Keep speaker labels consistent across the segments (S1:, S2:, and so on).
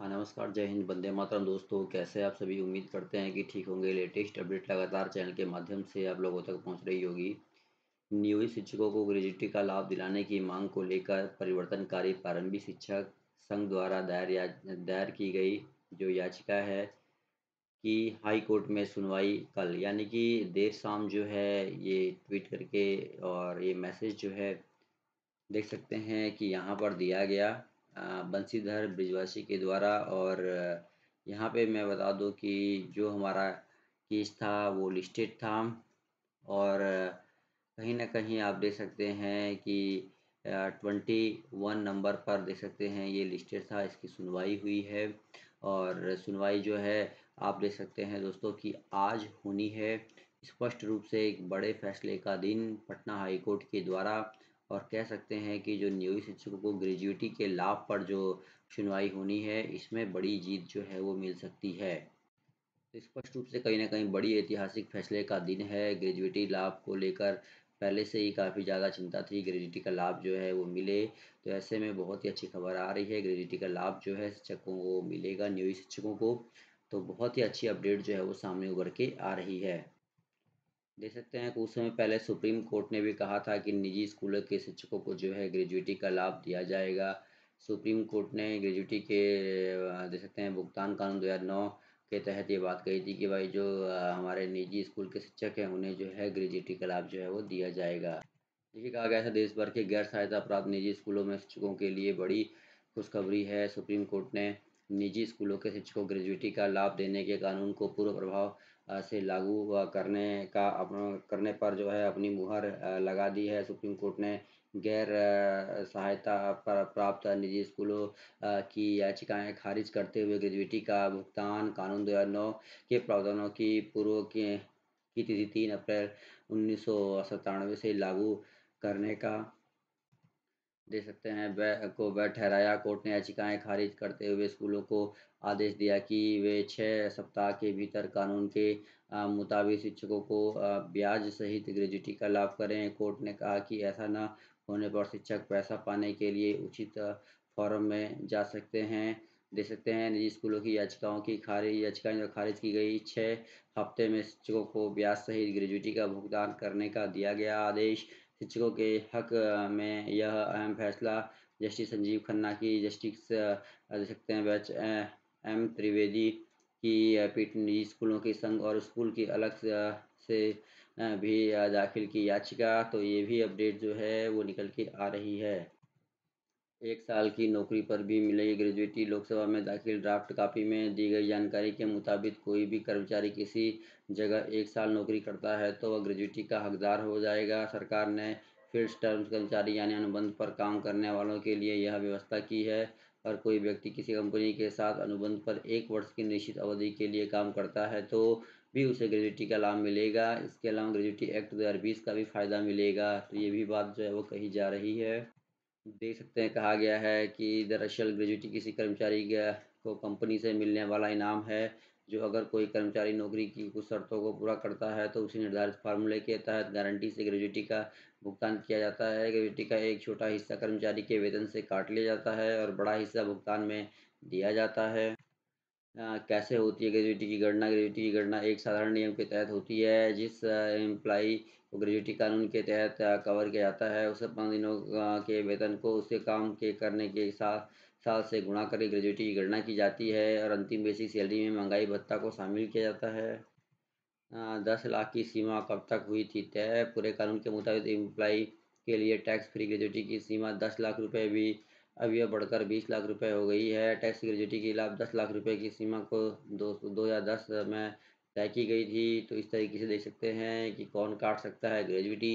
S1: हाँ नमस्कार जय हिंद बंदे मातरम दोस्तों कैसे आप सभी उम्मीद करते हैं कि ठीक होंगे लेटेस्ट अपडेट लगातार चैनल के माध्यम से आप लोगों तक पहुंच रही होगी नियोजित शिक्षकों को ग्रेजुएटी का लाभ दिलाने की मांग को लेकर परिवर्तनकारी प्रारंभिक शिक्षक संघ द्वारा दायर दायर की गई जो याचिका है कि हाई कोर्ट में सुनवाई कल यानी कि देर शाम जो है ये ट्वीट करके और ये मैसेज जो है देख सकते हैं कि यहाँ पर दिया गया बंसीधर ब्रिजवासी के द्वारा और यहाँ पे मैं बता दूँ कि जो हमारा केस था वो लिस्टेड था और कहीं ना कहीं आप देख सकते हैं कि ट्वेंटी वन नंबर पर देख सकते हैं ये लिस्टेड था इसकी सुनवाई हुई है और सुनवाई जो है आप देख सकते हैं दोस्तों कि आज होनी है स्पष्ट रूप से एक बड़े फैसले का दिन पटना हाईकोर्ट के द्वारा और कह सकते हैं कि जो नियोजित शिक्षकों को ग्रेजुएटी के लाभ पर जो सुनवाई होनी है इसमें बड़ी जीत जो है वो मिल सकती है स्पष्ट रूप से कहीं ना कहीं बड़ी ऐतिहासिक फैसले का दिन है ग्रेजुएटी लाभ को लेकर पहले से ही काफ़ी ज़्यादा चिंता थी ग्रेजुएटी का लाभ जो है वो मिले तो ऐसे में बहुत ही अच्छी खबर आ रही है ग्रेजुएटी का लाभ जो है शिक्षकों को मिलेगा नियोजित शिक्षकों को तो बहुत ही अच्छी अपडेट जो है वो सामने उभर के आ रही है देख सकते हैं कुछ समय पहले सुप्रीम कोर्ट ने भी कहा था कि निजी स्कूलों के शिक्षकों को जो है ग्रेजुएटी का लाभ दिया जाएगा सुप्रीम कोर्ट ने ग्रेजुएटी के देख सकते हैं भुगतान कानून नौ के तहत ये बात कही थी कि भाई जो हमारे निजी स्कूल के शिक्षक हैं उन्हें जो है ग्रेजुएटी का लाभ जो है वो दिया जाएगा देखिए कहा गया था देश भर के गैर सहायता प्राप्त निजी स्कूलों में शिक्षकों के लिए बड़ी खुशखबरी है सुप्रीम कोर्ट ने निजी स्कूलों के शिक्षकों ग्रेजुएटी का लाभ देने के कानून को पूर्व प्रभाव से लागू करने का करने पर जो है अपनी मुहर लगा दी है सुप्रीम कोर्ट ने गैर सहायता पर प्राप्त निजी स्कूलों की याचिकाएं खारिज करते हुए ग्रेजुएटी का भुगतान कानून दो हज़ार नौ के प्रावधानों की पूर्व की तिथि तीन अप्रैल उन्नीस सौ से लागू करने का दे सकते हैं वह को वह ठहराया कोर्ट ने याचिकाएं खारिज करते हुए स्कूलों को आदेश दिया कि वे छः सप्ताह के भीतर कानून के मुताबिक शिक्षकों को ब्याज सहित ग्रेजुटी का लाभ करें कोर्ट ने कहा कि ऐसा न होने पर शिक्षक पैसा पाने के लिए उचित फॉरम में जा सकते हैं दे सकते हैं निजी स्कूलों की याचिकाओं की खारिज याचिकाएं जो खारिज की गई छः हफ्ते में शिक्षकों को ब्याज सहित ग्रेजुटी का भुगतान करने का दिया गया आदेश शिक्षकों के हक में यह अहम फैसला जस्टिस संजीव खन्ना की जस्टिस देख सकते हैं बैच एम त्रिवेदी की पीठ निजी स्कूलों के संघ और स्कूल की अलग से भी दाखिल की याचिका तो ये भी अपडेट जो है वो निकल के आ रही है एक साल की नौकरी पर भी मिलेगी ग्रेजुएटी लोकसभा में दाखिल ड्राफ्ट कॉपी में दी गई जानकारी के मुताबिक कोई भी कर्मचारी किसी जगह एक साल नौकरी करता है तो वह ग्रेजुएटी का हकदार हो जाएगा सरकार ने फिक्स टर्म कर्मचारी यानी अनुबंध पर काम करने वालों के लिए यह व्यवस्था की है और कोई व्यक्ति किसी कंपनी के साथ अनुबंध पर एक वर्ष की निश्चित अवधि के लिए काम करता है तो भी उसे ग्रेजुएटी का लाभ मिलेगा इसके अलावा ग्रेजुएटी एक्ट दो का भी फ़ायदा मिलेगा तो ये भी बात जो है वो कही जा रही है देख सकते हैं कहा गया है कि दरअसल ग्रेजुटी किसी कर्मचारी को कंपनी से मिलने वाला इनाम है जो अगर कोई कर्मचारी नौकरी की कुछ शर्तों को पूरा करता है तो उसी निर्धारित फार्मूले के तहत गारंटी से ग्रेजुटी का भुगतान किया जाता है ग्रेजुटी का एक छोटा हिस्सा कर्मचारी के वेतन से काट लिया जाता है और बड़ा हिस्सा भुगतान में दिया जाता है कैसे होती है ग्रेजुटी की गणना ग्रेजुटी की गणना एक साधारण नियम के तहत होती है जिस एम्प्लाई को ग्रेजुटी कानून के तहत कवर किया जाता है उसे पाँच दिनों के वेतन को उसके काम के करने के साथ साल से गुणा करके ग्रेजुटी की गणना की जाती है और अंतिम बेसिक सैलरी में महंगाई भत्ता को शामिल किया जाता है दस लाख की सीमा कब तक हुई थी तय पूरे कानून के मुताबिक एम्प्लाई के लिए टैक्स फ्री ग्रेजुटी की सीमा दस लाख रुपये भी अब यह बढ़कर बीस लाख रुपए हो गई है टैक्स ग्रेजुटी की लाभ दस लाख रुपए की सीमा को दो दो हज़ार दस में तय की गई थी तो इस तरीके से देख सकते हैं कि कौन काट सकता है ग्रेजुटी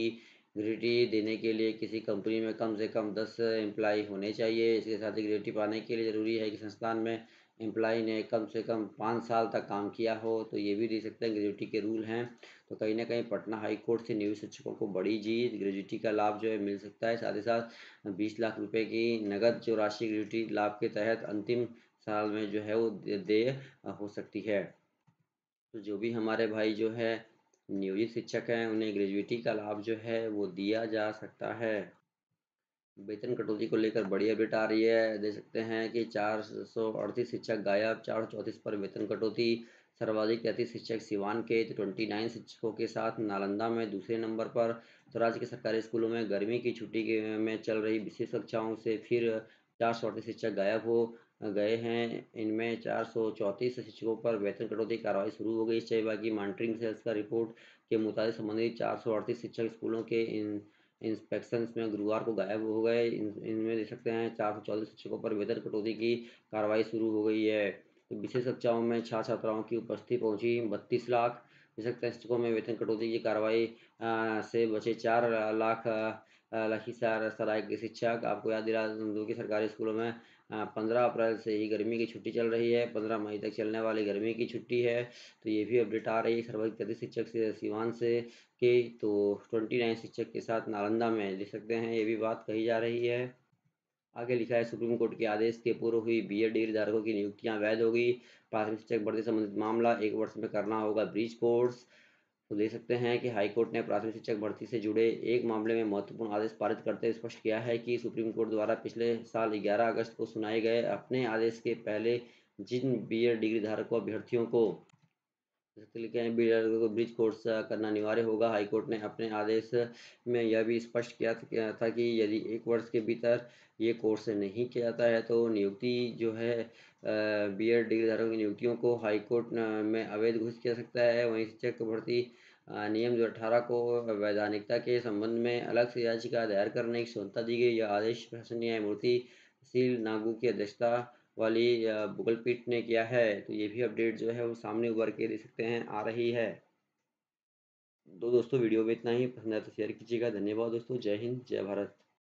S1: ग्रेजुटी देने के लिए किसी कंपनी में कम से कम दस एम्प्लाई होने चाहिए इसके साथ ही ग्रेजुटी पाने के लिए ज़रूरी है कि संस्थान में एम्प्लाई ने कम से कम पाँच साल तक काम किया हो तो ये भी दे सकते हैं ग्रेजुटी के रूल हैं तो कहीं ना कहीं पटना हाई कोर्ट से नियोजित शिक्षकों को बड़ी जीत ग्रेजुटी का लाभ जो है मिल सकता है साथ ही साथ बीस लाख रुपए की नगद जो राशि ग्रेजुटी लाभ के तहत अंतिम साल में जो है वो दे हो सकती है तो जो भी हमारे भाई जो है नियोजित शिक्षक हैं उन्हें ग्रेजुटी का लाभ जो है वो दिया जा सकता है वेतन कटौती को लेकर बड़ी अपडेट आ रही है देख सकते हैं कि चार सौ अड़तीस शिक्षक गायब चार सौ चौंतीस पर वेतन कटौती सर्वाधिक तैतीस शिक्षक सिवान के ट्वेंटी नाइन शिक्षकों के साथ नालंदा में दूसरे नंबर पर तो राज्य के सरकारी स्कूलों में गर्मी की छुट्टी के में चल रही विशेष कक्षाओं से फिर चार सौ अड़तीस शिक्षक गायब हो गए हैं इनमें चार सौ चौंतीस शिक्षकों पर वेतन कटौती कार्रवाई शुरू हो गई इस सेवा की मॉनिटरिंग सेल्स का रिपोर्ट के मुताबिक संबंधित चार सौ अड़तीस शिक्षक स्कूलों के इन इंस्पेक्शन में गुरुवार को गायब हो गए इनमें देख सकते हैं चार सौ चौदह शिक्षकों पर वेतन कटौती की कार्रवाई शुरू हो गई है विशेष कक्षाओं में छात्र छात्राओं की उपस्थिति पहुंची बत्तीस लाख देख सकते हैं शिक्षकों में वेतन कटौती की कार्रवाई से बचे चार लाख लखीसराय सराय के शिक्षक आपको याद दिला दूँ कि सरकारी स्कूलों में पंद्रह अप्रैल से ही गर्मी की छुट्टी चल रही है पंद्रह मई तक चलने वाली गर्मी की छुट्टी है तो ये भी अपडेट आ रही है सर्वाधिक शिक्षक से सीवान से के तो ट्वेंटी नाइन शिक्षक के साथ नालंदा में लिख सकते हैं ये भी बात कही जा रही है आगे लिखा है सुप्रीम कोर्ट के आदेश के पूर्व हुई बी एड डिग्री धारकों की नियुक्तियां वैध होगी प्राथमिक शिक्षक भर्ती संबंधित मामला एक वर्ष में करना होगा ब्रिज कोर्स तो देख सकते हैं कि हाईकोर्ट ने प्राथमिक शिक्षक भर्ती से जुड़े एक मामले में महत्वपूर्ण आदेश पारित करते हुए स्पष्ट किया है कि सुप्रीम कोर्ट द्वारा पिछले साल 11 अगस्त को सुनाए गए अपने आदेश के पहले जिन बीएड डिग्री धारकों अभ्यर्थियों को सकते लिखा को ब्रिज कोर्स करना अनिवार्य होगा हाईकोर्ट ने अपने आदेश में यह भी स्पष्ट किया था कि यदि एक वर्ष के भीतर ये कोर्स नहीं किया जाता है तो नियुक्ति जो है बी एड डिग्री धारकों की नियुक्तियों को हाईकोर्ट में अवैध घोषित किया सकता है वहीं शिक्षक भर्ती नियम दो अठारह को वैधानिकता के संबंध में अलग से याचिका दायर करने की स्वतंत्रता दी गई यह आदेश प्रशासन न्यायमूर्ति सील नागू की अध्यक्षता वाली गूगल पीट ने किया है तो ये भी अपडेट जो है वो सामने उभर के देख सकते हैं आ रही है तो दोस्तों वीडियो में इतना ही पसंद आया तो शेयर कीजिएगा धन्यवाद दोस्तों जय हिंद जय भारत